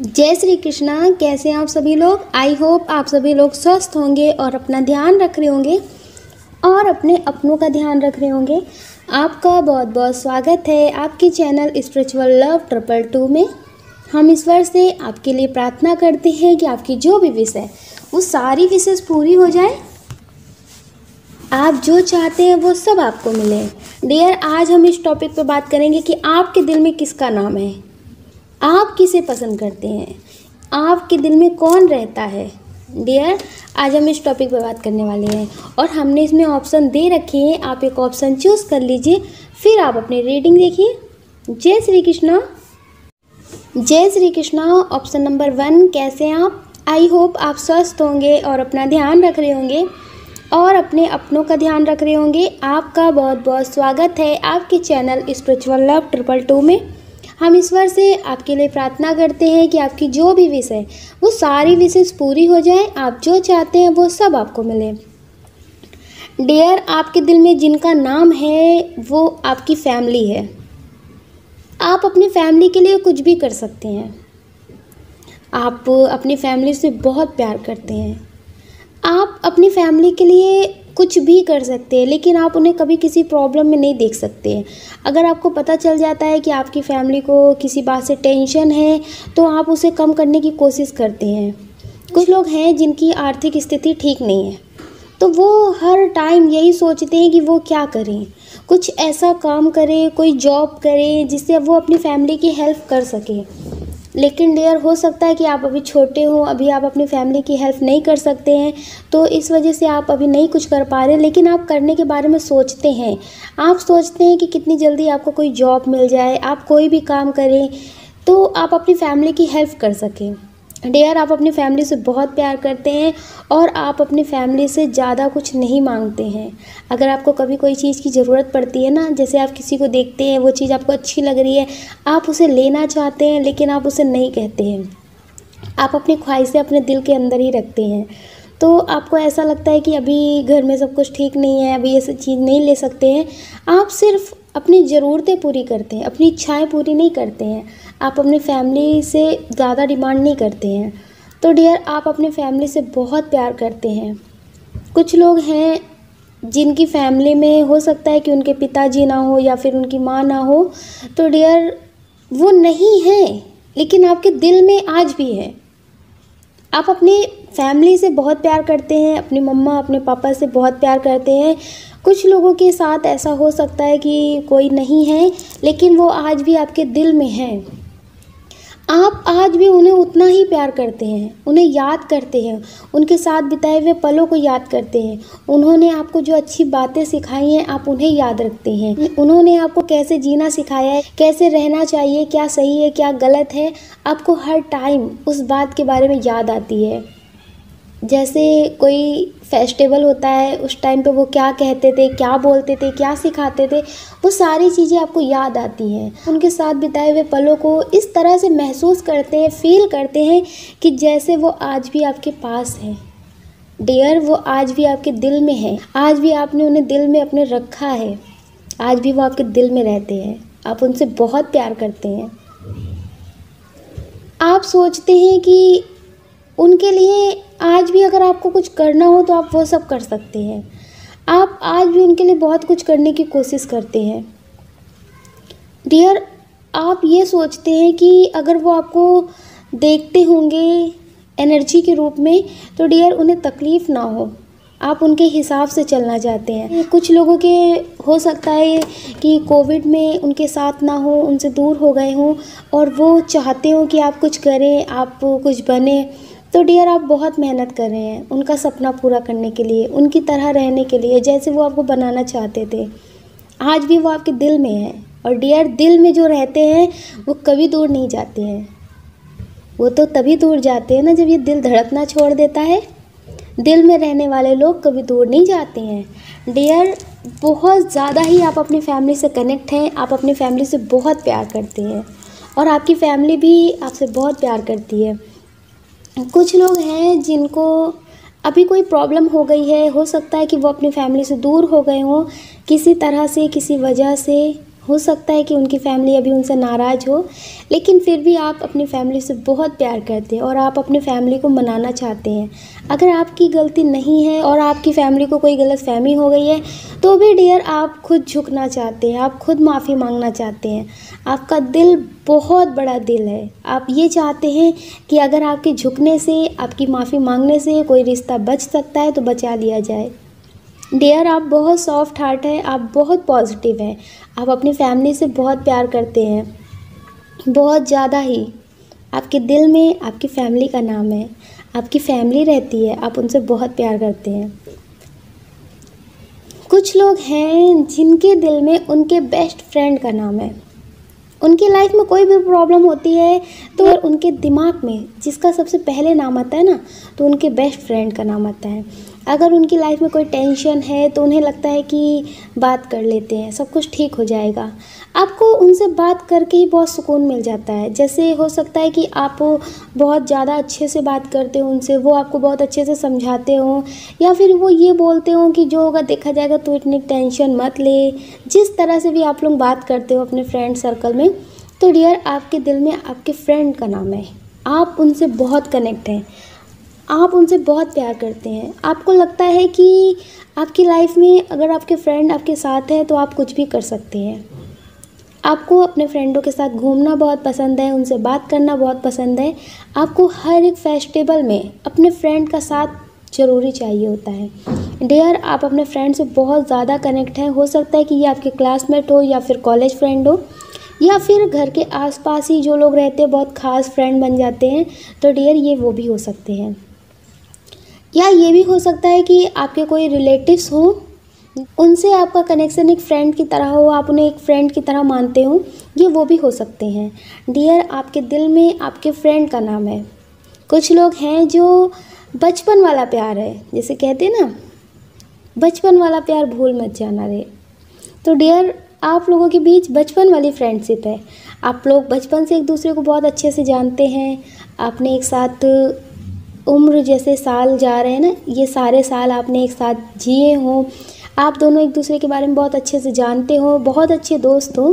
जय श्री कृष्णा कैसे हैं आप सभी लोग आई होप आप सभी लोग स्वस्थ होंगे और अपना ध्यान रख रहे होंगे और अपने अपनों का ध्यान रख रहे होंगे आपका बहुत बहुत स्वागत है आपके channel spiritual love triple two में हम ईश्वर से आपके लिए प्रार्थना करते हैं कि आपकी जो भी विश है वो सारी विशेष पूरी हो जाए आप जो चाहते हैं वो सब आपको मिले डियर आज हम इस टॉपिक पर बात करेंगे कि आपके दिल में किसका नाम है आप किसे पसंद करते हैं आपके दिल में कौन रहता है डियर आज हम इस टॉपिक पर बात करने वाले हैं और हमने इसमें ऑप्शन दे रखे हैं आप एक ऑप्शन चूज़ कर लीजिए फिर आप अपनी रीडिंग देखिए जय श्री कृष्णा जय Shri Krishna option number one कैसे हैं आप आई होप आप स्वस्थ होंगे और अपना ध्यान रख रहे होंगे और अपने अपनों का ध्यान रख रहे होंगे आपका बहुत बहुत स्वागत है आपके channel spiritual love triple two में हम ईश्वर से आपके लिए प्रार्थना करते हैं कि आपकी जो भी विश है वो सारी विशेष पूरी हो जाए आप जो चाहते हैं वो सब आपको मिले डियर आपके दिल में जिनका नाम है वो आपकी फैमिली है आप अपनी फैमिली के लिए कुछ भी कर सकते हैं आप अपनी फैमिली से बहुत प्यार करते हैं आप अपनी फैमिली के लिए कुछ भी कर सकते हैं लेकिन आप उन्हें कभी किसी प्रॉब्लम में नहीं देख सकते हैं अगर आपको पता चल जाता है कि आपकी फैमिली को किसी बात से टेंशन है तो आप उसे कम करने की कोशिश करते हैं कुछ लोग हैं जिनकी आर्थिक स्थिति ठीक नहीं है तो वो हर टाइम यही सोचते हैं कि वो क्या करें कुछ ऐसा काम करें कोई जॉब करें जिससे वो अपनी फैमिली की हेल्प कर सकें लेकिन डियर हो सकता है कि आप अभी छोटे हो अभी आप अपनी फैमिली की हेल्प नहीं कर सकते हैं तो इस वजह से आप अभी नहीं कुछ कर पा रहे लेकिन आप करने के बारे में सोचते हैं आप सोचते हैं कि कितनी जल्दी आपको कोई जॉब मिल जाए आप कोई भी काम करें तो आप अपनी फैमिली की हेल्प कर सकें डेयर आप अपनी फैमिली से बहुत प्यार करते हैं और आप अपनी फैमिली से ज़्यादा कुछ नहीं मांगते हैं अगर आपको कभी कोई चीज़ की ज़रूरत पड़ती है ना जैसे आप किसी को देखते हैं वो चीज़ आपको अच्छी लग रही है आप उसे लेना चाहते हैं लेकिन आप उसे नहीं कहते हैं आप अपनी ख्वाहिशें अपने दिल के अंदर ही रखते हैं तो आपको ऐसा लगता है कि अभी घर में सब कुछ ठीक नहीं है अभी ये चीज़ नहीं ले सकते हैं आप सिर्फ अपनी ज़रूरतें पूरी करते हैं अपनी इच्छाएं पूरी नहीं करते हैं आप अपनी फैमिली से ज़्यादा डिमांड नहीं करते हैं तो डियर आप अपने फैमिली से बहुत प्यार करते हैं कुछ लोग हैं जिनकी फैमिली में हो सकता है कि उनके पिताजी ना हो या फिर उनकी माँ ना हो तो डियर वो नहीं हैं लेकिन आपके दिल में आज भी है आप अपनी फैमिली से बहुत प्यार करते हैं अपने मम्मा अपने पापा से बहुत प्यार करते हैं कुछ लोगों के साथ ऐसा हो सकता है कि कोई नहीं है लेकिन वो आज भी आपके दिल में हैं आप आज भी उन्हें उतना ही प्यार करते हैं उन्हें याद करते हैं उनके साथ बिताए हुए पलों को याद करते हैं उन्होंने आपको जो अच्छी बातें सिखाई हैं आप उन्हें याद रखते हैं उन्होंने आपको कैसे जीना सिखाया है कैसे रहना चाहिए क्या सही है क्या गलत है आपको हर टाइम उस बात के बारे में याद आती है जैसे कोई फेस्टिवल होता है उस टाइम पे वो क्या कहते थे क्या बोलते थे क्या सिखाते थे वो सारी चीज़ें आपको याद आती हैं उनके साथ बिताए हुए पलों को इस तरह से महसूस करते हैं फील करते हैं कि जैसे वो आज भी आपके पास हैं डियर वो आज भी आपके दिल में है आज भी आपने उन्हें दिल में अपने रखा है आज भी वो आपके दिल में रहते हैं आप उनसे बहुत प्यार करते हैं आप सोचते हैं कि उनके लिए आज भी अगर आपको कुछ करना हो तो आप वो सब कर सकते हैं आप आज भी उनके लिए बहुत कुछ करने की कोशिश करते हैं डियर आप ये सोचते हैं कि अगर वो आपको देखते होंगे एनर्जी के रूप में तो डियर उन्हें तकलीफ़ ना हो आप उनके हिसाब से चलना चाहते हैं कुछ लोगों के हो सकता है कि कोविड में उनके साथ ना हो उनसे दूर हो गए हों और वो चाहते हो कि आप कुछ करें आप कुछ बने तो डियर आप बहुत मेहनत कर रहे हैं उनका सपना पूरा करने के लिए उनकी तरह रहने के लिए जैसे वो आपको बनाना चाहते थे आज भी वो आपके दिल में है और डियर दिल में जो रहते हैं वो कभी दूर नहीं जाते हैं वो तो तभी दूर जाते हैं ना जब ये दिल धड़कना छोड़ देता है दिल में रहने वाले लोग कभी दूर नहीं जाते हैं डियर बहुत ज़्यादा ही आप अपनी फैमिली से कनेक्ट हैं आप अपनी फैमिली से बहुत प्यार करते हैं और आपकी फैमिली भी आपसे बहुत प्यार करती है कुछ लोग हैं जिनको अभी कोई प्रॉब्लम हो गई है हो सकता है कि वो अपनी फैमिली से दूर हो गए हों किसी तरह से किसी वजह से हो सकता है कि उनकी फैमिली अभी उनसे नाराज़ हो लेकिन फिर भी आप अपनी फैमिली से बहुत प्यार करते हैं और आप अपनी फैमिली को मनाना चाहते हैं अगर आपकी गलती नहीं है और आपकी फैमिली को कोई गलत फहमी हो गई है तो भी डियर आप खुद झुकना चाहते हैं आप खुद माफ़ी मांगना चाहते हैं आपका दिल बहुत बड़ा दिल है आप ये चाहते हैं कि अगर आपके झुकने से आपकी माफ़ी मांगने से कोई रिश्ता बच सकता है तो बचा लिया जाए डियर आप बहुत सॉफ्ट हार्ट हैं आप बहुत पॉजिटिव हैं आप अपनी फैमिली से बहुत प्यार करते हैं बहुत ज़्यादा ही आपके दिल में आपकी फैमिली का नाम है आपकी फैमिली रहती है आप उनसे बहुत प्यार करते हैं कुछ लोग हैं जिनके दिल में उनके बेस्ट फ्रेंड का नाम है उनकी लाइफ में कोई भी प्रॉब्लम होती है तो उनके दिमाग में जिसका सबसे पहले नाम आता है ना तो उनके बेस्ट फ्रेंड का नाम आता है अगर उनकी लाइफ में कोई टेंशन है तो उन्हें लगता है कि बात कर लेते हैं सब कुछ ठीक हो जाएगा आपको उनसे बात करके ही बहुत सुकून मिल जाता है जैसे हो सकता है कि आप बहुत ज़्यादा अच्छे से बात करते हो उनसे वो आपको बहुत अच्छे से समझाते हो या फिर वो ये बोलते हो कि जो होगा देखा जाएगा तो इतनी टेंशन मत ले जिस तरह से भी आप लोग बात करते हो अपने फ्रेंड सर्कल में तो डियर आपके दिल में आपके फ्रेंड का नाम है आप उनसे बहुत कनेक्ट हैं आप उनसे बहुत प्यार करते हैं आपको लगता है कि आपकी लाइफ में अगर आपके फ्रेंड आपके साथ हैं तो आप कुछ भी कर सकते हैं आपको अपने फ्रेंडों के साथ घूमना बहुत पसंद है उनसे बात करना बहुत पसंद है आपको हर एक फेस्टिवल में अपने फ्रेंड का साथ ज़रूरी चाहिए होता है डेयर आप अपने फ्रेंड से बहुत ज़्यादा कनेक्ट हैं हो सकता है कि ये आपके क्लासमेट हो या फिर कॉलेज फ्रेंड हो या फिर घर के आसपास ही जो लोग रहते हैं बहुत खास फ्रेंड बन जाते हैं तो डेयर ये वो भी हो सकते हैं या ये भी हो सकता है कि आपके कोई रिलेटिव्स हो उनसे आपका कनेक्शन एक फ्रेंड की तरह हो आप उन्हें एक फ्रेंड की तरह मानते हो ये वो भी हो सकते हैं डियर आपके दिल में आपके फ्रेंड का नाम है कुछ लोग हैं जो बचपन वाला प्यार है जैसे कहते ना बचपन वाला प्यार भूल मत जाना रे तो डियर आप लोगों के बीच बचपन वाली फ्रेंडशिप है आप लोग बचपन से एक दूसरे को बहुत अच्छे से जानते हैं आपने एक साथ उम्र जैसे साल जा रहे हैं ना ये सारे साल आपने एक साथ जिए हों आप दोनों एक दूसरे के बारे में बहुत अच्छे से जानते हो बहुत अच्छे दोस्त हो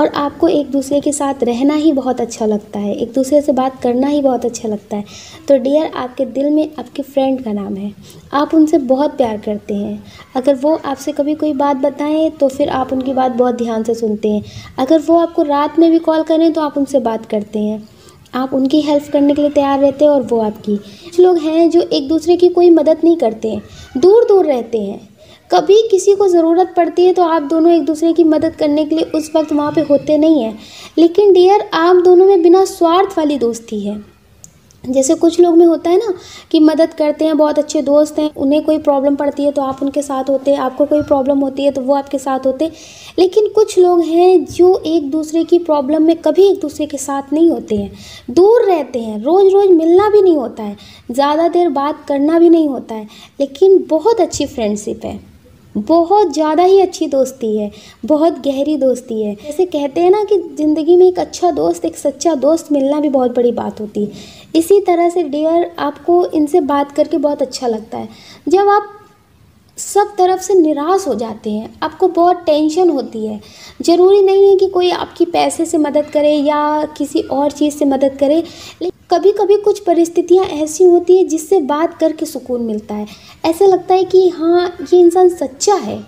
और आपको एक दूसरे के साथ रहना ही बहुत अच्छा लगता है एक दूसरे से बात करना ही बहुत अच्छा लगता है तो डियर आपके दिल में आपके फ्रेंड का नाम है आप उनसे बहुत प्यार करते हैं अगर वो आपसे कभी कोई बात बताएं तो फिर आप उनकी बात बहुत ध्यान से सुनते हैं अगर वो आपको रात में भी कॉल करें तो आप उनसे बात करते हैं आप उनकी हेल्प करने के लिए तैयार रहते हैं और वो आपकी कुछ लोग हैं जो एक दूसरे की कोई मदद नहीं करते हैं दूर दूर रहते हैं कभी किसी को ज़रूरत पड़ती है तो आप दोनों एक दूसरे की मदद करने के लिए उस वक्त वहाँ पे होते नहीं हैं लेकिन डियर आप दोनों में बिना स्वार्थ वाली दोस्ती है जैसे कुछ लोग में होता है ना कि मदद करते हैं बहुत अच्छे दोस्त हैं उन्हें कोई प्रॉब्लम पड़ती है तो आप उनके साथ होते हैं आपको कोई प्रॉब्लम होती है तो वो आपके साथ होते लेकिन कुछ लोग हैं जो एक दूसरे की प्रॉब्लम में कभी एक दूसरे के साथ नहीं होते हैं दूर रहते हैं रोज़ रोज़ मिलना भी नहीं होता है ज़्यादा देर बात करना भी नहीं होता है लेकिन बहुत अच्छी फ्रेंडशिप है बहुत ज़्यादा ही अच्छी दोस्ती है बहुत गहरी दोस्ती है जैसे कहते हैं ना कि ज़िंदगी में एक अच्छा दोस्त एक सच्चा दोस्त मिलना भी बहुत बड़ी बात होती है इसी तरह से डियर आपको इनसे बात करके बहुत अच्छा लगता है जब आप सब तरफ से निराश हो जाते हैं आपको बहुत टेंशन होती है ज़रूरी नहीं है कि कोई आपकी पैसे से मदद करे या किसी और चीज़ से मदद करे लेकिन कभी कभी कुछ परिस्थितियाँ ऐसी होती है जिससे बात करके सुकून मिलता है ऐसा लगता है कि हाँ ये इंसान सच्चा है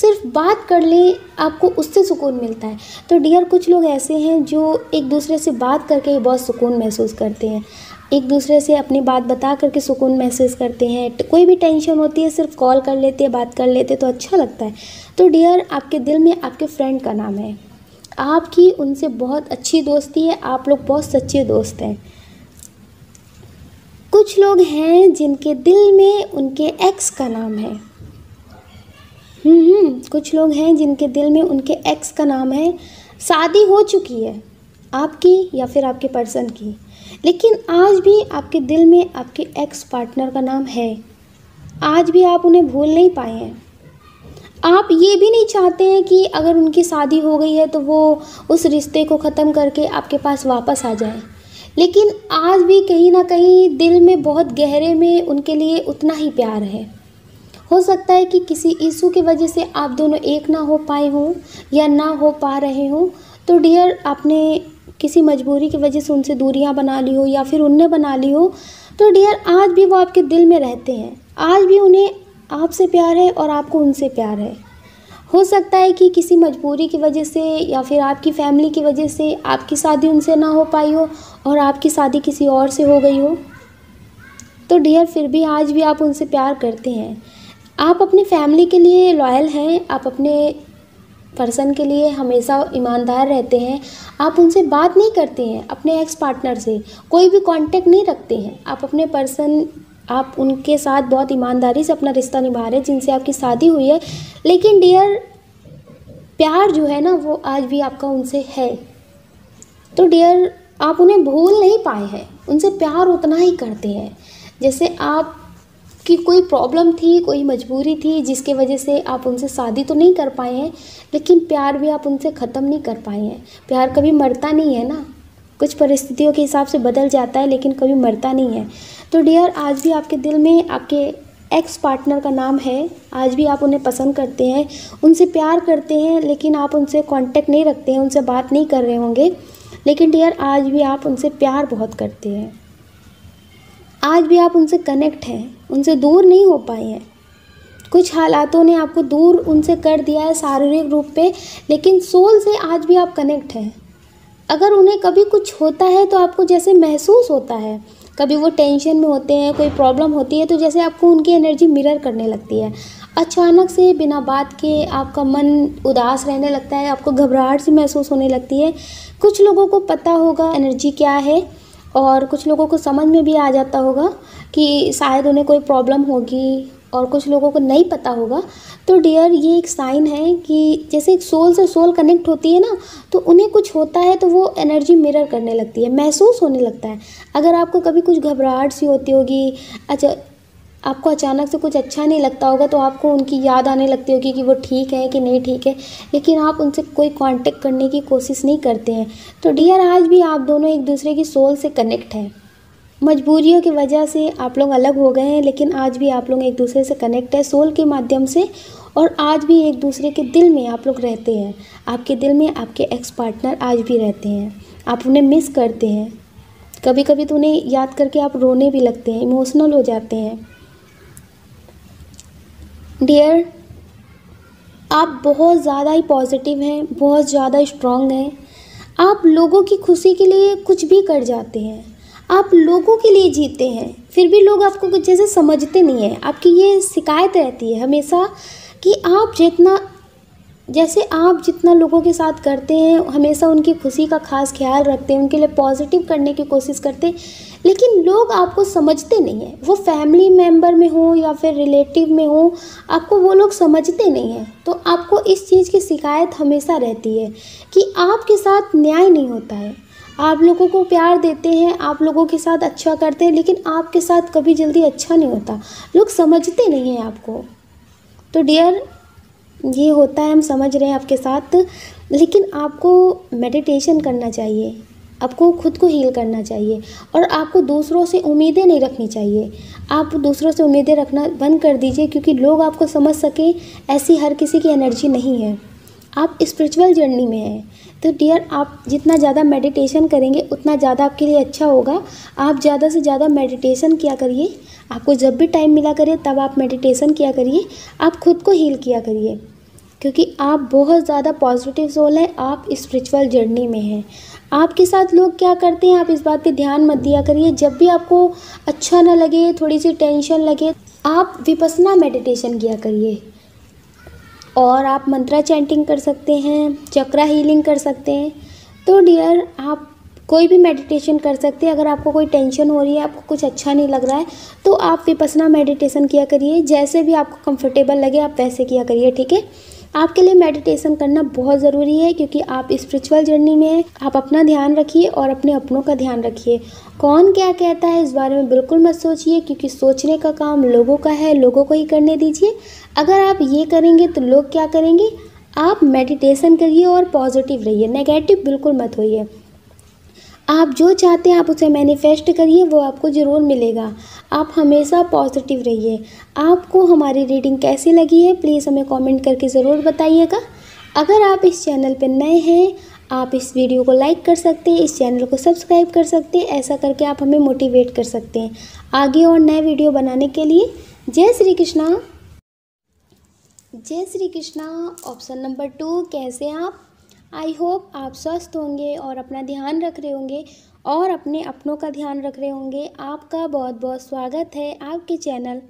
सिर्फ बात कर ले आपको उससे सुकून मिलता है तो डियर कुछ लोग ऐसे हैं जो एक दूसरे से बात करके बहुत सुकून महसूस करते हैं एक दूसरे से अपनी बात बता करके सुकून महसूस करते हैं कोई भी टेंशन होती है सिर्फ कॉल कर लेते हैं बात कर लेते हैं तो अच्छा लगता है तो डियर आपके दिल में आपके फ्रेंड का नाम है आपकी उनसे बहुत अच्छी दोस्ती है आप लोग बहुत सच्चे दोस्त हैं कुछ लोग हैं जिनके दिल में उनके एक्स का नाम है हम्म, हम्म, कुछ लोग हैं जिनके दिल में उनके एक्स का नाम है शादी हो चुकी है आपकी या फिर आपके पर्सन की लेकिन आज भी आपके दिल में आपके एक्स पार्टनर का नाम है आज भी आप उन्हें भूल नहीं पाए हैं आप ये भी नहीं चाहते हैं कि अगर उनकी शादी हो गई है तो वो उस रिश्ते को ख़त्म करके आपके पास वापस आ जाए लेकिन आज भी कहीं ना कहीं दिल में बहुत गहरे में उनके लिए उतना ही प्यार है हो सकता है कि किसी इशू की वजह से आप दोनों एक ना हो पाए हों या ना हो पा रहे हों तो डियर आपने किसी मजबूरी की वजह से उनसे दूरियां बना ली हो या फिर उनने बना ली हो तो डियर आज भी वो आपके दिल में रहते हैं आज भी उन्हें आपसे प्यार है और आपको उनसे प्यार है हो सकता है कि किसी मजबूरी की वजह से या फिर आपकी फ़ैमिली की वजह से आपकी शादी उनसे ना हो पाई हो और आपकी शादी किसी और से हो गई हो तो डियर फिर भी आज भी आप उनसे प्यार करते हैं आप अपने फैमिली के लिए लॉयल हैं आप अपने पर्सन के लिए हमेशा ईमानदार रहते हैं आप उनसे बात नहीं करते हैं अपने एक्स पार्टनर से कोई भी कांटेक्ट नहीं रखते हैं आप अपने पर्सन आप उनके साथ बहुत ईमानदारी से अपना रिश्ता निभा रहे हैं जिनसे आपकी शादी हुई है लेकिन डियर प्यार जो है ना वो आज भी आपका उनसे है तो डियर आप उन्हें भूल नहीं पाए हैं उनसे प्यार उतना ही करते हैं जैसे आप कि कोई प्रॉब्लम थी कोई मजबूरी थी जिसके वजह से आप उनसे शादी तो नहीं कर पाए हैं लेकिन प्यार भी आप उनसे ख़त्म नहीं कर पाए हैं प्यार कभी मरता नहीं है ना कुछ परिस्थितियों के हिसाब से बदल जाता है लेकिन कभी मरता नहीं है तो डियर आज भी आपके दिल में आपके एक्स पार्टनर का नाम है आज भी आप उन्हें पसंद करते हैं उनसे प्यार करते हैं लेकिन आप उनसे कांटेक्ट नहीं रखते हैं उनसे बात नहीं कर रहे होंगे लेकिन डियर आज भी आप उनसे प्यार बहुत करते हैं आज भी आप उनसे कनेक्ट हैं उनसे दूर नहीं हो पाए हैं कुछ हालातों ने आपको दूर उनसे कर दिया है शारीरिक रूप पे लेकिन सोल से आज भी आप कनेक्ट हैं अगर उन्हें कभी कुछ होता है तो आपको जैसे महसूस होता है कभी वो टेंशन में होते हैं कोई प्रॉब्लम होती है तो जैसे आपको उनकी एनर्जी मिरर करने लगती है अचानक से बिना बात के आपका मन उदास रहने लगता है आपको घबराहट सी महसूस होने लगती है कुछ लोगों को पता होगा एनर्जी क्या है और कुछ लोगों को समझ में भी आ जाता होगा कि शायद उन्हें कोई प्रॉब्लम होगी और कुछ लोगों को नहीं पता होगा तो डियर ये एक साइन है कि जैसे एक सोल से सोल कनेक्ट होती है ना तो उन्हें कुछ होता है तो वो एनर्जी मिरर करने लगती है महसूस होने लगता है अगर आपको कभी कुछ घबराहट सी होती होगी अच्छा आपको अचानक से कुछ अच्छा नहीं लगता होगा तो आपको उनकी याद आने लगती होगी कि वो ठीक है कि नहीं ठीक है लेकिन आप उनसे कोई कांटेक्ट करने की कोशिश नहीं करते हैं तो डियर आज भी आप दोनों एक दूसरे की सोल से कनेक्ट हैं मजबूरियों की वजह से आप लोग अलग हो गए हैं लेकिन आज भी आप लोग एक दूसरे से कनेक्ट है सोल के माध्यम से और आज भी एक दूसरे के दिल में आप लोग रहते हैं आपके दिल में आपके एक्स पार्टनर आज भी रहते हैं आप उन्हें मिस करते हैं कभी कभी तो उन्हें याद करके आप रोने भी लगते हैं इमोशनल हो जाते हैं डियर आप बहुत ज़्यादा ही पॉजिटिव हैं बहुत ज़्यादा स्ट्रॉन्ग हैं आप लोगों की खुशी के लिए कुछ भी कर जाते हैं आप लोगों के लिए जीते हैं फिर भी लोग आपको कुछ जैसे समझते नहीं हैं आपकी ये शिकायत रहती है हमेशा कि आप जितना जैसे आप जितना लोगों के साथ करते हैं हमेशा उनकी खुशी का खास ख्याल रखते हैं उनके लिए पॉजिटिव करने की कोशिश करते हैं लेकिन लोग आपको समझते नहीं हैं वो फैमिली मेम्बर में हो या फिर रिलेटिव में हो आपको वो लोग समझते नहीं हैं तो आपको इस चीज़ की शिकायत हमेशा रहती है कि आपके साथ न्याय नहीं होता है आप लोगों को प्यार देते हैं आप लोगों के साथ अच्छा करते हैं लेकिन आपके साथ कभी जल्दी अच्छा नहीं होता लोग समझते नहीं हैं आपको तो डियर ये होता है हम समझ रहे हैं आपके साथ लेकिन आपको मेडिटेशन करना चाहिए आपको खुद को हील करना चाहिए और आपको दूसरों से उम्मीदें नहीं रखनी चाहिए आप दूसरों से उम्मीदें रखना बंद कर दीजिए क्योंकि लोग आपको समझ सकें ऐसी हर किसी की एनर्जी नहीं है आप स्पिरिचुअल जर्नी में हैं तो डियर आप जितना ज़्यादा मेडिटेशन करेंगे उतना ज़्यादा आपके लिए अच्छा होगा आप ज़्यादा से ज़्यादा मेडिटेशन किया करिए आपको जब भी टाइम मिला करिए तब आप मेडिटेशन किया करिए आप खुद को हील किया करिए क्योंकि आप बहुत ज़्यादा पॉजिटिव सोल हैं आप स्पिरिचुअल जर्नी में हैं आपके साथ लोग क्या करते हैं आप इस बात पे ध्यान मत दिया करिए जब भी आपको अच्छा ना लगे थोड़ी सी टेंशन लगे आप विपसना मेडिटेशन किया करिए और आप मंत्रा चैंटिंग कर सकते हैं चक्रा हीलिंग कर सकते हैं तो डियर आप कोई भी मेडिटेशन कर सकते हैं अगर आपको कोई टेंशन हो रही है आपको कुछ अच्छा नहीं लग रहा है तो आप विपसना मेडिटेशन किया करिए जैसे भी आपको कंफर्टेबल लगे आप वैसे किया करिए ठीक है आपके लिए मेडिटेशन करना बहुत ज़रूरी है क्योंकि आप स्पिरिचुअल जर्नी में हैं आप अपना ध्यान रखिए और अपने अपनों का ध्यान रखिए कौन क्या कहता है इस बारे में बिल्कुल मत सोचिए क्योंकि सोचने का काम लोगों का है लोगों को ही करने दीजिए अगर आप ये करेंगे तो लोग क्या करेंगे आप मेडिटेशन करिए और पॉजिटिव रहिए नेगेटिव बिल्कुल मत होइए आप जो चाहते हैं आप उसे मैनिफेस्ट करिए वो आपको ज़रूर मिलेगा आप हमेशा पॉजिटिव रहिए आपको हमारी रीडिंग कैसी लगी है प्लीज़ हमें कमेंट करके ज़रूर बताइएगा अगर आप इस चैनल पर नए हैं आप इस वीडियो को लाइक कर सकते हैं इस चैनल को सब्सक्राइब कर सकते हैं ऐसा करके आप हमें मोटिवेट कर सकते हैं आगे और नए वीडियो बनाने के लिए जय श्री कृष्णा जय Shri Krishna option number two कैसे हैं आप आई होप आप स्वस्थ होंगे और अपना ध्यान रख रहे होंगे और अपने अपनों का ध्यान रख रहे होंगे आपका बहुत बहुत स्वागत है आपके channel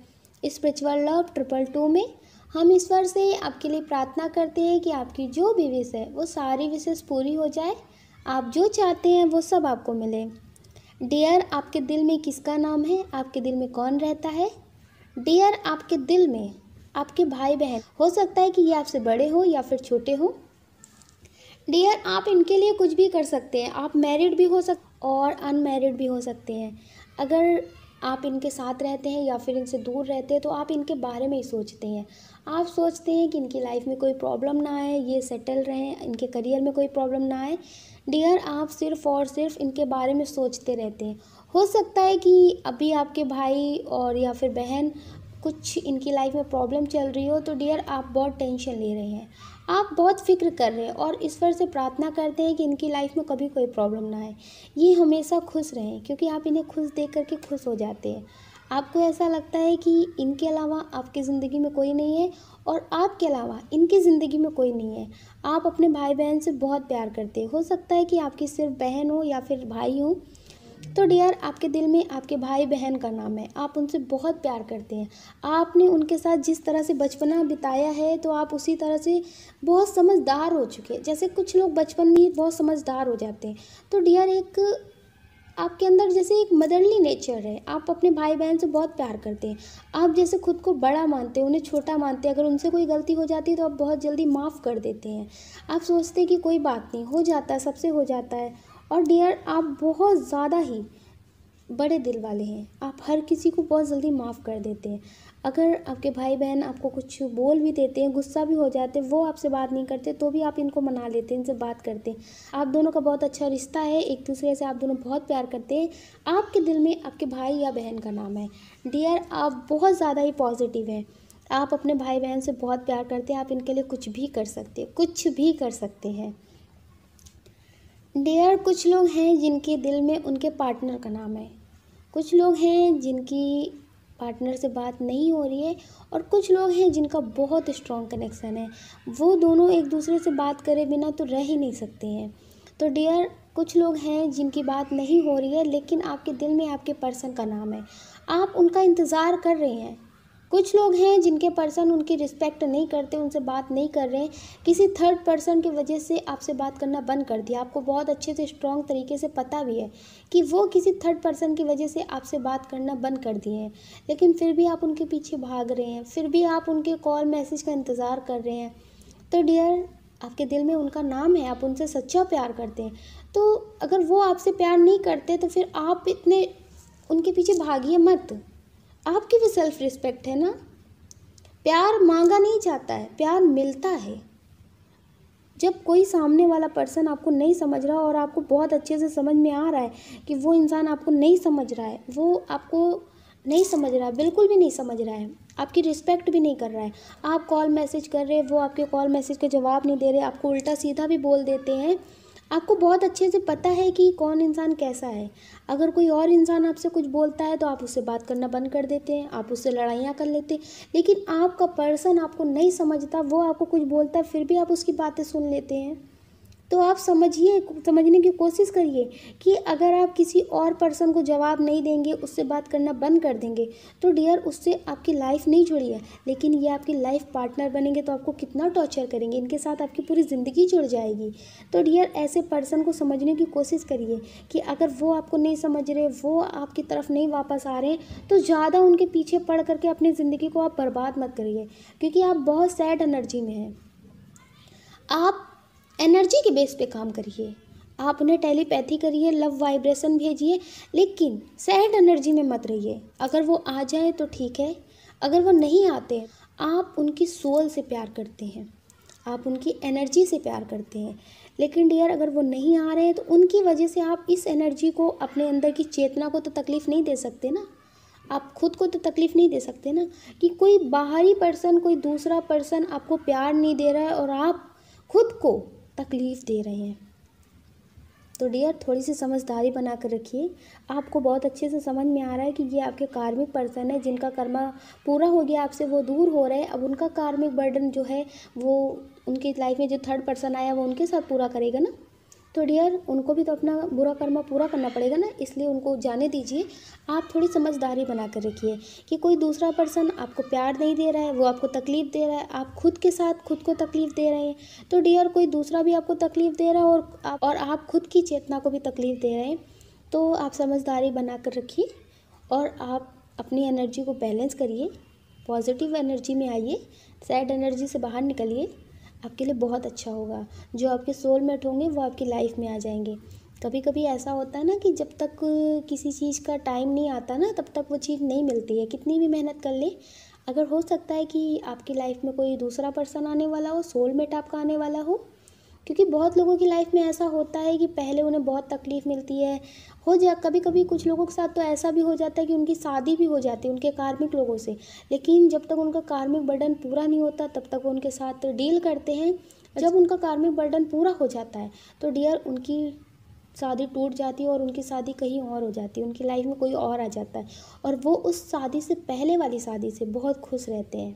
spiritual love triple two में हम ईश्वर से आपके लिए प्रार्थना करते हैं कि आपकी जो भी विश है वो सारी विशेष पूरी हो जाए आप जो चाहते हैं वो सब आपको मिले डियर आपके दिल में किसका नाम है आपके दिल में कौन रहता है डियर आपके दिल में आपके भाई बहन हो सकता है कि ये आपसे बड़े हो या फिर छोटे हो डियर आप इनके लिए कुछ भी कर सकते हैं आप मैरिड भी हो सक और अनमैरिड भी हो सकते हैं अगर आप इनके साथ रहते हैं या फिर इनसे दूर रहते हैं तो आप इनके बारे में ही सोचते हैं आप सोचते हैं कि इनकी लाइफ में कोई प्रॉब्लम ना आए ये सेटल रहें इनके करियर में कोई प्रॉब्लम ना आए डियर आप सिर्फ और सिर्फ इनके बारे में सोचते रहते हैं हो सकता है कि अभी आपके भाई और या फिर बहन कुछ इनकी लाइफ में प्रॉब्लम चल रही हो तो डियर आप बहुत टेंशन ले रहे हैं आप बहुत फिक्र कर रहे हैं और ईश्वर से प्रार्थना करते हैं कि इनकी लाइफ में कभी कोई प्रॉब्लम ना आए ये हमेशा खुश रहें क्योंकि आप इन्हें खुश देख करके खुश हो जाते हैं आपको ऐसा लगता है कि इनके अलावा आपकी ज़िंदगी में कोई नहीं है और आपके अलावा इनकी ज़िंदगी में कोई नहीं है आप अपने भाई बहन से बहुत प्यार करते हो सकता है कि आपकी सिर्फ बहन हो या फिर भाई हो तो डियर आपके दिल में आपके भाई बहन का नाम है आप उनसे बहुत प्यार करते हैं आपने उनके साथ जिस तरह से बचपना बिताया है तो आप उसी तरह से बहुत समझदार हो चुके हैं जैसे कुछ लोग बचपन में बहुत समझदार हो जाते हैं तो डियर एक आपके अंदर जैसे एक मदरली नेचर है आप अपने भाई बहन से बहुत प्यार करते हैं आप जैसे खुद को बड़ा मानते हैं उन्हें छोटा मानते हैं अगर उनसे कोई गलती हो जाती है तो आप बहुत जल्दी माफ़ कर देते हैं आप सोचते हैं कि कोई बात नहीं हो जाता है सबसे हो जाता है और डियर आप बहुत ज़्यादा ही बड़े दिल वाले हैं आप हर किसी को बहुत जल्दी माफ़ कर देते हैं अगर आपके भाई बहन आपको कुछ बोल भी देते हैं गुस्सा भी हो जाते हैं वो आपसे बात नहीं करते तो भी आप इनको मना लेते हैं इनसे बात करते हैं आप दोनों का बहुत अच्छा रिश्ता है एक दूसरे से आप दोनों बहुत प्यार करते हैं आपके दिल में आपके भाई या बहन का नाम है डियर आप बहुत ज़्यादा ही पॉजिटिव हैं आप अपने भाई बहन से बहुत प्यार करते हैं आप इनके लिए कुछ भी कर सकते हैं कुछ भी कर सकते हैं डेयर कुछ लोग हैं जिनके दिल में उनके पार्टनर का नाम है कुछ लोग हैं जिनकी पार्टनर से बात नहीं हो रही है और कुछ लोग हैं जिनका बहुत स्ट्रॉन्ग कनेक्शन है वो दोनों एक दूसरे से बात करे बिना तो रह ही नहीं सकते हैं तो डियर कुछ लोग हैं जिनकी बात नहीं हो रही है लेकिन आपके दिल में आपके पर्सन का नाम है आप उनका इंतज़ार कर रहे हैं कुछ लोग हैं जिनके पर्सन उनकी रिस्पेक्ट नहीं करते उनसे बात नहीं कर रहे किसी थर्ड पर्सन की वजह से आपसे बात करना बंद कर दिया आपको बहुत अच्छे से स्ट्रॉन्ग तरीके से पता भी है कि वो किसी थर्ड पर्सन की वजह से आपसे बात करना बंद कर दिए हैं लेकिन फिर भी आप उनके पीछे भाग रहे हैं फिर भी आप उनके कॉल मैसेज का इंतज़ार कर रहे हैं तो डियर आपके दिल में उनका नाम है आप उनसे सच्चा प्यार करते हैं तो अगर वो आपसे प्यार नहीं करते तो फिर आप इतने उनके पीछे भागिए मत आपकी भी सेल्फ रिस्पेक्ट है ना प्यार मांगा नहीं जाता है प्यार मिलता है जब कोई सामने वाला पर्सन आपको नहीं समझ रहा और आपको बहुत अच्छे से समझ में आ रहा है कि वो इंसान आपको नहीं समझ रहा है वो आपको नहीं समझ रहा है बिल्कुल भी नहीं समझ रहा है आपकी रिस्पेक्ट भी नहीं कर रहा है आप कॉल मैसेज कर रहे हैं वो आपके कॉल मैसेज का जवाब नहीं दे रहे आपको उल्टा सीधा भी बोल देते हैं आपको बहुत अच्छे से पता है कि कौन इंसान कैसा है अगर कोई और इंसान आपसे कुछ बोलता है तो आप उससे बात करना बंद कर देते हैं आप उससे लड़ाइयाँ कर लेते हैं लेकिन आपका पर्सन आपको नहीं समझता वो आपको कुछ बोलता है फिर भी आप उसकी बातें सुन लेते हैं तो आप समझिए समझने की कोशिश करिए कि अगर आप किसी और पर्सन को जवाब नहीं देंगे उससे बात करना बंद कर देंगे तो डियर उससे आपकी लाइफ नहीं जुड़ी है लेकिन ये आपके लाइफ पार्टनर बनेंगे तो आपको कितना टॉर्चर करेंगे इनके साथ आपकी पूरी ज़िंदगी जुड़ जाएगी तो डियर ऐसे पर्सन को समझने की कोशिश करिए कि अगर वो आपको नहीं समझ रहे वो आपकी तरफ नहीं वापस आ रहे तो ज़्यादा उनके पीछे पड़ करके अपनी ज़िंदगी को आप बर्बाद मत करिए क्योंकि आप बहुत सैड एनर्जी में हैं आप एनर्जी के बेस पे काम करिए आप उन्हें टेलीपैथी करिए लव वाइब्रेशन भेजिए लेकिन सैड एनर्जी में मत रहिए अगर वो आ जाए तो ठीक है अगर वो नहीं आते आप उनकी सोल से प्यार करते हैं आप उनकी एनर्जी से प्यार करते हैं लेकिन डियर अगर वो नहीं आ रहे हैं तो उनकी वजह से आप इस एनर्जी को अपने अंदर की चेतना को तो तकलीफ़ नहीं दे सकते ना आप खुद को तो तकलीफ़ नहीं दे सकते ना कि कोई बाहरी पर्सन कोई दूसरा पर्सन आपको प्यार नहीं दे रहा है और आप खुद को तकलीफ़ दे रहे हैं तो डियर थोड़ी सी समझदारी बना कर रखिए आपको बहुत अच्छे से समझ में आ रहा है कि ये आपके कार्मिक पर्सन है जिनका कर्मा पूरा हो गया आपसे वो दूर हो रहे हैं अब उनका कार्मिक बर्डन जो है वो उनकी लाइफ में जो थर्ड पर्सन आया वो उनके साथ पूरा करेगा ना तो डियर उनको भी तो अपना बुरा कर्मा पूरा करना पड़ेगा ना इसलिए उनको जाने दीजिए आप थोड़ी समझदारी बना कर रखिए कि कोई दूसरा पर्सन आपको प्यार नहीं दे रहा है वो आपको तकलीफ़ दे रहा है आप खुद के साथ खुद को तकलीफ़ दे रहे हैं तो डियर कोई दूसरा भी आपको तकलीफ़ दे रहा है और आप और आप खुद की चेतना को भी तकलीफ़ दे रहे हैं तो आप समझदारी बना कर रखिए और आप अपनी एनर्जी को बैलेंस करिए पॉजिटिव एनर्जी में आइए सैड एनर्जी से बाहर निकलिए आपके लिए बहुत अच्छा होगा जो आपके सोलमेट होंगे वो आपकी लाइफ में आ जाएंगे कभी कभी ऐसा होता है ना कि जब तक किसी चीज़ का टाइम नहीं आता ना तब तक वो चीज़ नहीं मिलती है कितनी भी मेहनत कर ले अगर हो सकता है कि आपकी लाइफ में कोई दूसरा पर्सन आने वाला हो सोलमेट आपका आने वाला हो क्योंकि बहुत लोगों की लाइफ में ऐसा होता है कि पहले उन्हें बहुत तकलीफ़ मिलती है हो जा कभी कभी कुछ लोगों के साथ तो ऐसा भी हो जाता है कि उनकी शादी भी हो जाती है उनके कार्मिक लोगों से लेकिन जब तक उनका कार्मिक बर्डन पूरा नहीं होता तब तक वो उनके साथ डील करते हैं जब अच्छा। उनका कार्मिक बर्डन पूरा हो जाता है तो डियर उनकी शादी टूट जाती है और उनकी शादी कहीं और हो जाती है उनकी लाइफ में कोई और आ जाता है और वो उस शादी से पहले वाली शादी से बहुत खुश रहते हैं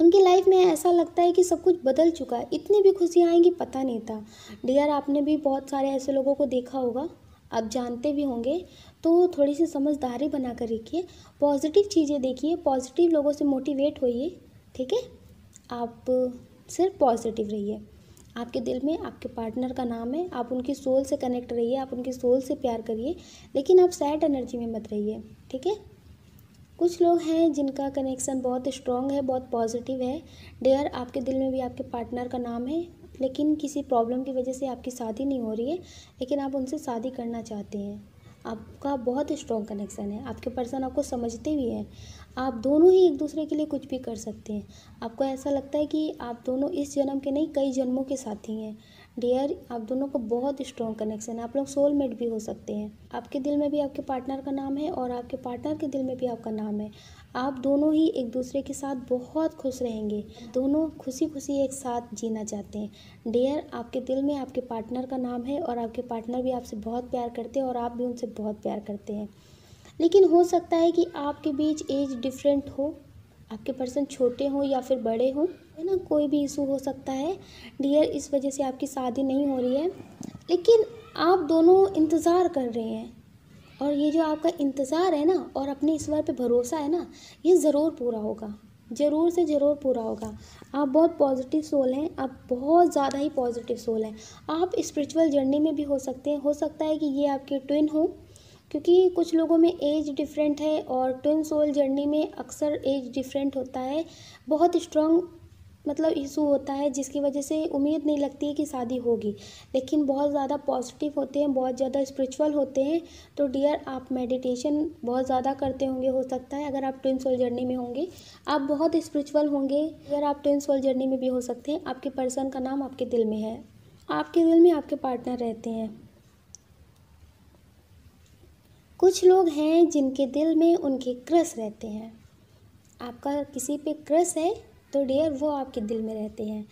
उनकी लाइफ में ऐसा लगता है कि सब कुछ बदल चुका है इतनी भी खुशियाँ आएंगी पता नहीं था डियर आपने भी बहुत सारे ऐसे लोगों को देखा होगा आप जानते भी होंगे तो थोड़ी सी समझदारी बना कर रखिए पॉजिटिव चीज़ें देखिए पॉजिटिव लोगों से मोटिवेट होइए ठीक है आप सिर्फ पॉजिटिव रहिए आपके दिल में आपके पार्टनर का नाम है आप उनकी सोल से कनेक्ट रहिए आप उनकी सोल से प्यार करिए लेकिन आप सैड एनर्जी में मत रहिए ठीक है कुछ लोग हैं जिनका कनेक्शन बहुत स्ट्रॉन्ग है बहुत पॉजिटिव है डेयर आपके दिल में भी आपके पार्टनर का नाम है लेकिन किसी प्रॉब्लम की वजह से आपकी शादी नहीं हो रही है लेकिन आप उनसे शादी करना चाहते हैं आपका बहुत स्ट्रॉन्ग कनेक्शन है आपके पर्सन आपको समझते भी हैं आप दोनों ही एक दूसरे के लिए कुछ भी कर सकते हैं आपको ऐसा लगता है कि आप दोनों इस जन्म के नहीं कई जन्मों के साथी हैं डियर आप दोनों को बहुत स्ट्रॉन्ग कनेक्शन है आप लोग सोलमेट भी हो सकते हैं आपके दिल में भी आपके पार्टनर का नाम है और आपके पार्टनर के दिल में भी आपका नाम है आप दोनों ही एक दूसरे के साथ बहुत खुश रहेंगे दोनों खुशी खुशी एक साथ जीना चाहते हैं डेयर आपके दिल में आपके पार्टनर का नाम है और आपके पार्टनर भी आपसे बहुत प्यार करते हैं और आप भी उनसे बहुत प्यार करते हैं लेकिन हो सकता है कि आपके बीच एज डिफरेंट हो आपके पर्सन छोटे हों या फिर बड़े हों है ना कोई भी इशू हो सकता है डियर इस वजह से आपकी शादी नहीं हो रही है लेकिन आप दोनों इंतज़ार कर रहे हैं और ये जो आपका इंतज़ार है ना और अपने ईश्वर पे भरोसा है ना ये ज़रूर पूरा होगा ज़रूर से ज़रूर पूरा होगा आप बहुत पॉजिटिव सोल हैं आप बहुत ज़्यादा ही पॉजिटिव सोल हैं आप स्पिरिचुअल जर्नी में भी हो सकते हैं हो सकता है कि ये आपके ट्विन हो क्योंकि कुछ लोगों में एज डिफरेंट है और ट्विन सोल जर्नी में अक्सर एज डिफरेंट होता है बहुत स्ट्रॉन्ग मतलब इशू होता है जिसकी वजह से उम्मीद नहीं लगती है कि शादी होगी लेकिन बहुत ज़्यादा पॉजिटिव होते हैं बहुत ज़्यादा स्पिरिचुअल होते हैं तो डियर आप मेडिटेशन बहुत ज़्यादा करते होंगे हो सकता है अगर आप ट्विन सोल जर्नी में होंगे आप बहुत स्पिरिचुअल होंगे अगर आप ट्विन सोल जर्नी में भी हो सकते हैं आपके पर्सन का नाम आपके दिल में है आपके दिल में आपके पार्टनर रहते हैं कुछ लोग हैं जिनके दिल में उनके क्रश रहते हैं आपका किसी पे क्रश है तो डियर वो आपके दिल में रहते हैं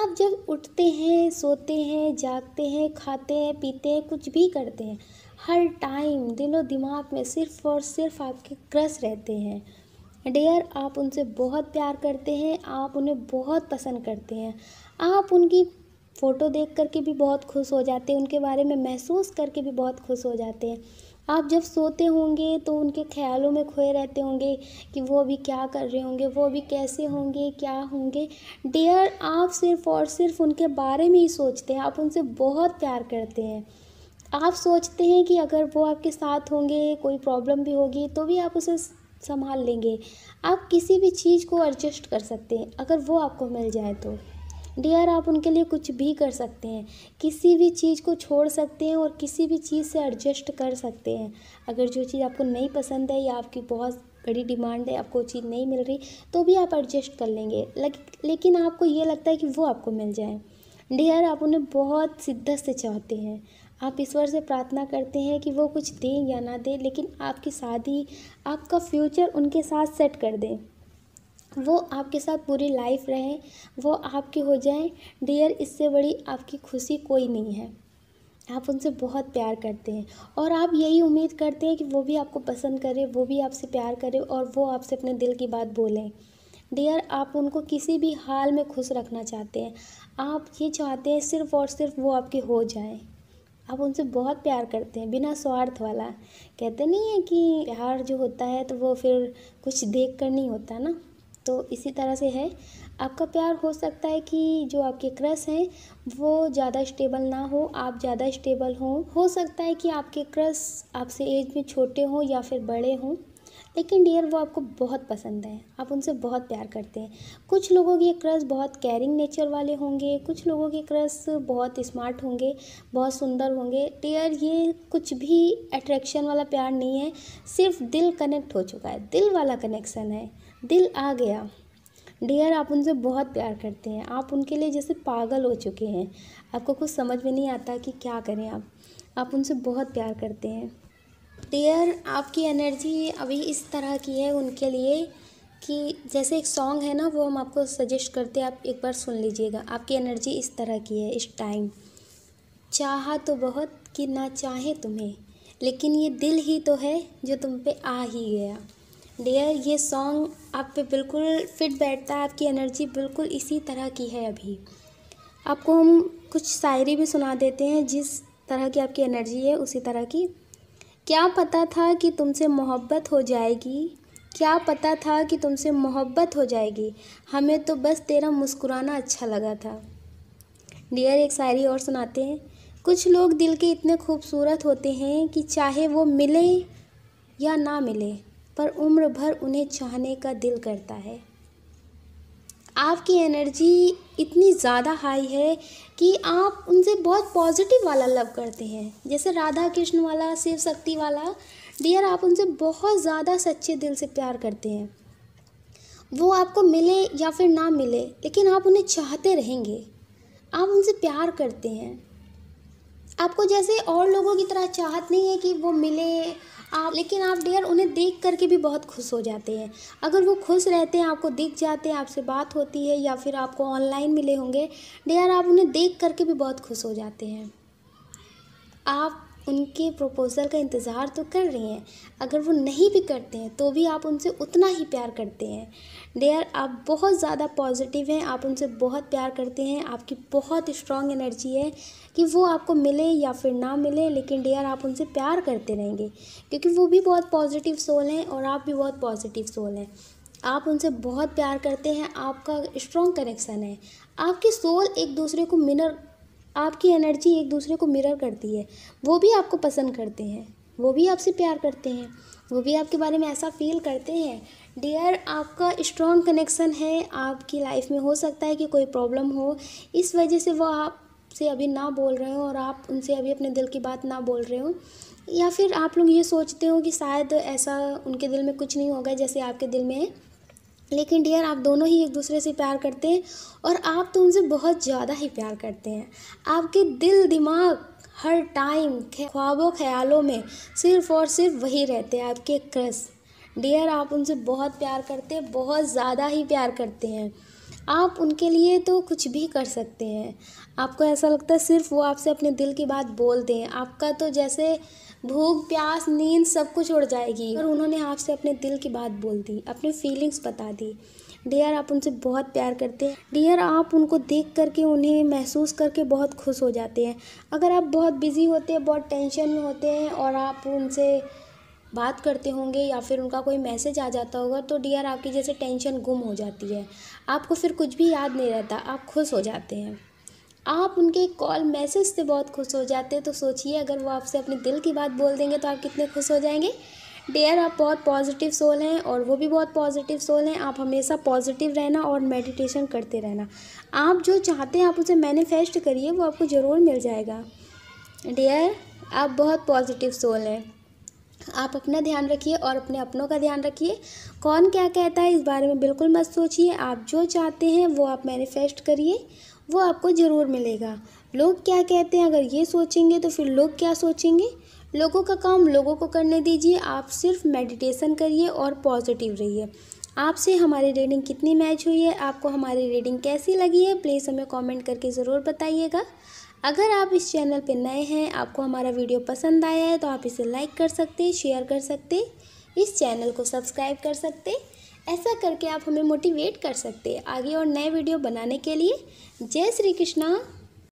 आप जब उठते हैं सोते हैं जागते हैं खाते हैं पीते हैं कुछ भी करते हैं हर टाइम दिनों दिमाग में सिर्फ और सिर्फ आपके क्रश रहते हैं डेयर आप उनसे बहुत प्यार करते हैं आप उन्हें बहुत पसंद करते हैं आप उनकी फ़ोटो देख करके भी बहुत खुश हो जाते हैं उनके बारे में महसूस करके भी बहुत खुश हो जाते हैं आप जब सोते होंगे तो उनके ख्यालों में खोए रहते होंगे कि वो अभी क्या कर रहे होंगे वो अभी कैसे होंगे क्या होंगे डेयर आप सिर्फ़ और सिर्फ उनके बारे में ही सोचते हैं आप उनसे बहुत प्यार करते हैं आप सोचते हैं कि अगर वो आपके साथ होंगे कोई प्रॉब्लम भी होगी तो भी आप उसे संभाल लेंगे आप किसी भी चीज़ को एडजस्ट कर सकते हैं अगर वो आपको मिल जाए तो डियर आप उनके लिए कुछ भी कर सकते हैं किसी भी चीज़ को छोड़ सकते हैं और किसी भी चीज़ से एडजस्ट कर सकते हैं अगर जो चीज़ आपको नहीं पसंद है या आपकी बहुत बड़ी डिमांड है आपको चीज़ नहीं मिल रही तो भी आप एडजस्ट कर लेंगे लेकिन आपको ये लगता है कि वो आपको मिल जाए डियर आप उन्हें बहुत शिद्दत से चाहते हैं आप ईश्वर से प्रार्थना करते हैं कि वो कुछ दें या ना दें लेकिन आपकी शादी आपका फ्यूचर उनके साथ सेट कर दें वो आपके साथ पूरी लाइफ रहें वो आपके हो जाएं डियर इससे बड़ी आपकी खुशी कोई नहीं है आप उनसे बहुत प्यार करते हैं और आप यही उम्मीद करते हैं कि वो भी आपको पसंद करें वो भी आपसे प्यार करें और वो आपसे अपने दिल की बात बोलें डियर आप उनको किसी भी हाल में खुश रखना चाहते हैं आप ये चाहते हैं सिर्फ और सिर्फ वो आपके हो जाएं आप उनसे बहुत प्यार करते हैं बिना स्वार्थ वाला कहते नहीं है कि प्यार जो होता है तो वो फिर कुछ देख कर नहीं होता ना तो इसी तरह से है आपका प्यार हो सकता है कि जो आपके क्रश हैं वो ज़्यादा स्टेबल ना हो आप ज़्यादा स्टेबल हो हो सकता है कि आपके क्रश आपसे एज में छोटे हों या फिर बड़े हों लेकिन डियर वो आपको बहुत पसंद है आप उनसे बहुत प्यार करते हैं कुछ लोगों के क्रश बहुत केयरिंग नेचर वाले होंगे कुछ लोगों के क्रश बहुत स्मार्ट होंगे बहुत सुंदर होंगे डियर ये कुछ भी अट्रैक्शन वाला प्यार नहीं है सिर्फ दिल कनेक्ट हो चुका है दिल वाला कनेक्शन है दिल आ गया डियर आप उनसे बहुत प्यार करते हैं आप उनके लिए जैसे पागल हो चुके हैं आपको कुछ समझ में नहीं आता कि क्या करें आप आप उनसे बहुत प्यार करते हैं डियर आपकी एनर्जी अभी इस तरह की है उनके लिए कि जैसे एक सॉन्ग है ना वो हम आपको सजेस्ट करते हैं आप एक बार सुन लीजिएगा आपकी एनर्जी इस तरह की है इस टाइम चाह तो बहुत कि ना चाहे तुम्हें लेकिन ये दिल ही तो है जो तुम पे आ ही गया डियर ये सॉन्ग आप पे बिल्कुल फिट बैठता है आपकी एनर्जी बिल्कुल इसी तरह की है अभी आपको हम कुछ शायरी भी सुना देते हैं जिस तरह की आपकी एनर्जी है उसी तरह की क्या पता था कि तुमसे मोहब्बत हो जाएगी क्या पता था कि तुमसे मोहब्बत हो जाएगी हमें तो बस तेरा मुस्कुराना अच्छा लगा था डियर एक शायरी और सुनाते हैं कुछ लोग दिल के इतने खूबसूरत होते हैं कि चाहे वो मिले या ना मिले पर उम्र भर उन्हें चाहने का दिल करता है आपकी एनर्जी इतनी ज़्यादा हाई है कि आप उनसे बहुत पॉजिटिव वाला लव करते हैं जैसे राधा कृष्ण वाला शिव शक्ति वाला डियर आप उनसे बहुत ज़्यादा सच्चे दिल से प्यार करते हैं वो आपको मिले या फिर ना मिले लेकिन आप उन्हें चाहते रहेंगे आप उनसे प्यार करते हैं आपको जैसे और लोगों की तरह चाहत नहीं है कि वो मिले आप लेकिन आप डियर उन्हें देख करके भी बहुत खुश हो जाते हैं अगर वो खुश रहते हैं आपको दिख जाते हैं आपसे बात होती है या फिर आपको ऑनलाइन मिले होंगे डियर आप उन्हें देख करके भी बहुत खुश हो जाते हैं आप उनके प्रपोज़ल का इंतज़ार तो कर रही हैं अगर वो नहीं भी करते हैं तो भी आप उनसे उतना ही प्यार करते हैं डेयर आप बहुत ज़्यादा पॉजिटिव हैं आप उनसे बहुत प्यार करते हैं आपकी बहुत स्ट्रॉन्ग एनर्जी है कि वो आपको मिले या फिर ना मिले लेकिन डेयर आप उनसे प्यार करते रहेंगे क्योंकि वो भी बहुत पॉजिटिव सोल हैं और आप भी बहुत पॉजिटिव सोल हैं आप उनसे बहुत प्यार करते हैं आपका स्ट्रॉन्ग कनेक्शन है आपके सोल एक दूसरे को मिनर आपकी एनर्जी एक दूसरे को मिरर करती है वो भी आपको पसंद करते हैं वो भी आपसे प्यार करते हैं वो भी आपके बारे में ऐसा फील करते हैं डियर आपका स्ट्रॉन्ग कनेक्शन है आपकी लाइफ में हो सकता है कि कोई प्रॉब्लम हो इस वजह से वो आपसे अभी ना बोल रहे हो और आप उनसे अभी अपने दिल की बात ना बोल रहे हो या फिर आप लोग ये सोचते हो कि शायद ऐसा उनके दिल में कुछ नहीं होगा जैसे आपके दिल में है लेकिन डियर आप दोनों ही एक दूसरे से प्यार करते हैं और आप तो उनसे बहुत ज़्यादा ही प्यार करते हैं आपके दिल दिमाग हर टाइम ख्वाबों ख्यालों में सिर्फ और सिर्फ वही रहते हैं आपके क्रस डियर आप उनसे बहुत प्यार करते हैं बहुत ज़्यादा ही प्यार करते हैं आप उनके लिए तो कुछ भी कर सकते हैं आपको ऐसा लगता है सिर्फ वो आपसे अपने दिल की बात बोलते हैं आपका तो जैसे भूख प्यास नींद सब कुछ उड़ जाएगी और उन्होंने आपसे अपने दिल की बात बोल दी अपनी फीलिंग्स बता दी डियर आप उनसे बहुत प्यार करते हैं डियर आप उनको देख करके उन्हें महसूस करके बहुत खुश हो जाते हैं अगर आप बहुत बिज़ी होते हैं बहुत टेंशन में होते हैं और आप उनसे बात करते होंगे या फिर उनका कोई मैसेज आ जाता होगा तो डियर आपकी जैसे टेंशन गुम हो जाती है आपको फिर कुछ भी याद नहीं रहता आप खुश हो जाते हैं आप उनके कॉल मैसेज से बहुत खुश हो जाते हैं तो सोचिए अगर वो आपसे अपने दिल की बात बोल देंगे तो आप कितने खुश हो जाएंगे डेयर आप बहुत पॉजिटिव सोल हैं और वो भी बहुत पॉजिटिव सोल हैं आप हमेशा पॉजिटिव रहना और मेडिटेशन करते रहना आप जो चाहते हैं आप उसे मैनिफेस्ट करिए वो आपको ज़रूर मिल जाएगा डेयर आप बहुत पॉजिटिव सोल हैं आप अपना ध्यान रखिए और अपने अपनों का ध्यान रखिए कौन क्या कहता है इस बारे में बिल्कुल मत सोचिए आप जो चाहते हैं वो आप मैनिफेस्ट करिए वो आपको ज़रूर मिलेगा लोग क्या कहते हैं अगर ये सोचेंगे तो फिर लोग क्या सोचेंगे लोगों का काम लोगों को करने दीजिए आप सिर्फ मेडिटेशन करिए और पॉजिटिव रहिए आपसे हमारी रीडिंग कितनी मैच हुई है आपको हमारी रीडिंग कैसी लगी है प्लीज़ हमें कमेंट करके ज़रूर बताइएगा अगर आप इस चैनल पर नए हैं आपको हमारा वीडियो पसंद आया है तो आप इसे लाइक कर सकते शेयर कर सकते इस चैनल को सब्सक्राइब कर सकते ऐसा करके आप हमें मोटिवेट कर सकते हैं आगे और नए वीडियो बनाने के लिए जय श्री कृष्णा